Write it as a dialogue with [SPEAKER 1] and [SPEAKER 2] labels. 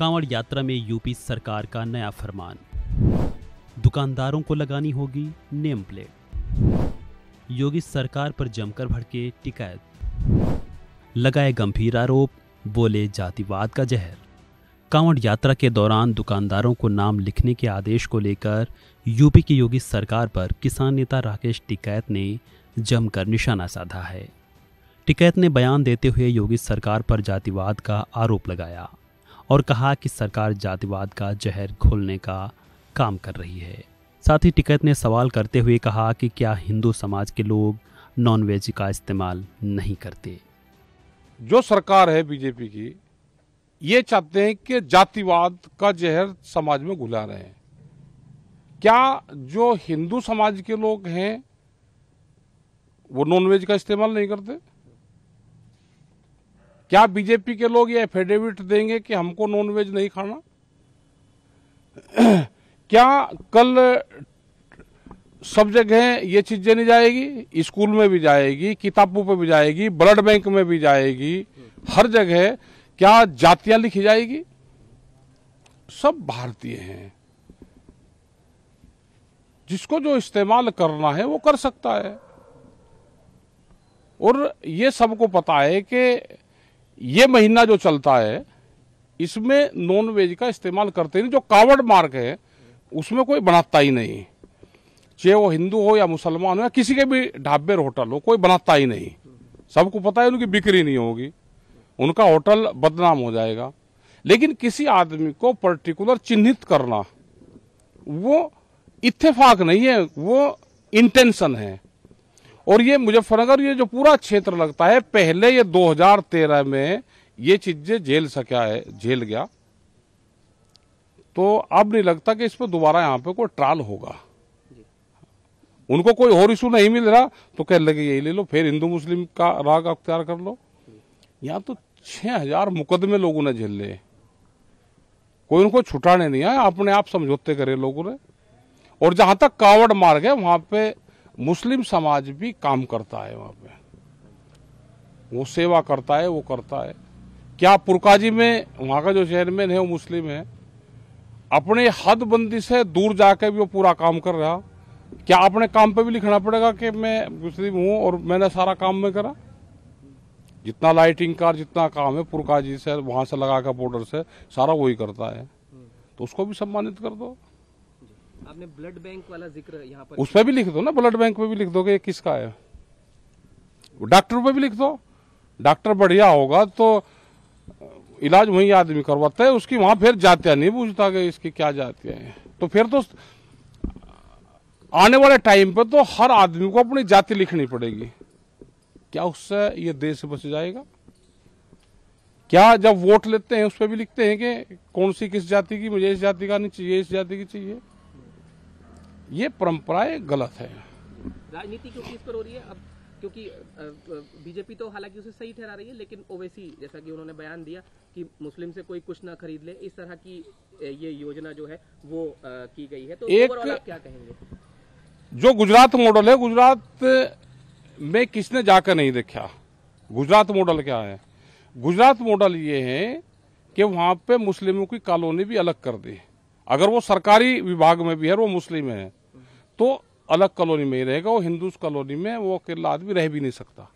[SPEAKER 1] कांवड़ यात्रा में यूपी सरकार का नया फरमान दुकानदारों को लगानी होगी नेम प्लेट योगी सरकार पर जमकर भड़के टिकायत लगाए गंभीर आरोप बोले जातिवाद का जहर कांवड़ यात्रा के दौरान दुकानदारों को नाम लिखने के आदेश को लेकर यूपी की योगी सरकार पर किसान नेता राकेश टिकैत ने जमकर निशाना साधा है टिकैत ने बयान देते हुए योगी सरकार पर जातिवाद का आरोप लगाया और कहा कि सरकार जातिवाद का जहर घोलने का काम कर रही है साथ ही टिकैत ने सवाल करते हुए कहा कि क्या हिंदू समाज के लोग नॉनवेज का
[SPEAKER 2] इस्तेमाल नहीं करते जो सरकार है बीजेपी की ये चाहते हैं कि जातिवाद का जहर समाज में घुला रहे हैं क्या जो हिंदू समाज के लोग हैं वो नॉनवेज का इस्तेमाल नहीं करते क्या बीजेपी के लोग ये एफिडेविट देंगे कि हमको नॉनवेज नहीं खाना क्या कल सब जगह ये चीजें नहीं जाएगी स्कूल में भी जाएगी किताबों पे भी जाएगी ब्लड बैंक में भी जाएगी हर जगह क्या जातियां लिखी जाएगी सब भारतीय हैं जिसको जो इस्तेमाल करना है वो कर सकता है और ये सबको पता है कि ये महीना जो चलता है इसमें नॉन वेज का इस्तेमाल करते नहीं जो कावड़ मार्ग है उसमें कोई बनाता ही नहीं चाहे वो हिंदू हो या मुसलमान हो या किसी के भी ढाबे और होटल हो कोई बनाता ही नहीं सबको पता है उनकी बिक्री नहीं होगी उनका होटल बदनाम हो जाएगा लेकिन किसी आदमी को पर्टिकुलर चिन्हित करना वो इत्तेफाक नहीं है वो इंटेंशन है और ये मुजफ्फरनगर ये जो पूरा क्षेत्र लगता है पहले ये 2013 में ये चीजें झेल सका है झेल गया तो अब नहीं लगता कि इस पर दोबारा यहाँ पे कोई ट्रायल होगा उनको कोई और इशू नहीं मिल रहा तो कह लगे यही ले लो फिर हिंदू मुस्लिम का राग अख्तियार कर लो यहाँ तो छह हजार मुकदमे लोगों ने झेल लिए कोई उनको छुटाने नहीं आया अपने आप समझौते करे लोगों ने और जहां तक कावड़ मार्ग है वहां पे मुस्लिम समाज भी काम करता है वहाँ पे वो सेवा करता है वो करता है क्या पुरकाजी में वहाँ का जो चेयरमैन है वो मुस्लिम है अपने हदबंदी से दूर जाकर भी वो पूरा काम कर रहा क्या अपने काम पे भी लिखना पड़ेगा कि मैं मुस्लिम हूँ और मैंने सारा काम में करा जितना लाइटिंग का जितना काम है पुरकाजी से वहाँ से लगा कर बॉर्डर से सारा वही करता है तो उसको भी सम्मानित कर दो
[SPEAKER 1] आपने ब्लड बैंक वाला जिक्र यहाँ पर उस पर
[SPEAKER 2] भी लिख दो ना ब्लड बैंक पे भी लिख दोगे किसका है डॉक्टर पे भी लिख दो डॉक्टर बढ़िया होगा तो इलाज वही आदमी करवाता है उसकी वहां फिर जातिया नहीं पूछता कि इसकी क्या जातिया है तो फिर तो आने वाले टाइम पे तो हर आदमी को अपनी जाति लिखनी पड़ेगी क्या उससे ये देश बच जाएगा क्या जब वोट लेते हैं उस पर भी लिखते हैं कि कौन सी किस जाति की मुझे इस जाति का नहीं चाहिए इस जाति की चाहिए ये परंपराएं गलत है
[SPEAKER 1] राजनीति क्योंकि इस पर हो रही है अब क्योंकि बीजेपी तो हालांकि उसे सही ठहरा रही है लेकिन ओवैसी जैसा कि उन्होंने बयान दिया कि मुस्लिम से कोई कुछ ना खरीद ले इस तरह की ये योजना जो है वो की गई है तो एक आप क्या कहेंगे
[SPEAKER 2] जो गुजरात मॉडल है गुजरात में किसने जाकर नहीं देखा गुजरात मॉडल क्या है गुजरात मॉडल ये है कि वहाँ पे मुस्लिमों की कॉलोनी भी अलग कर दी अगर वो सरकारी विभाग में भी है वो मुस्लिम है तो अलग कॉलोनी में ही रहेगा वो हिंदूज कॉलोनी में वो अकेला आदमी रह भी नहीं सकता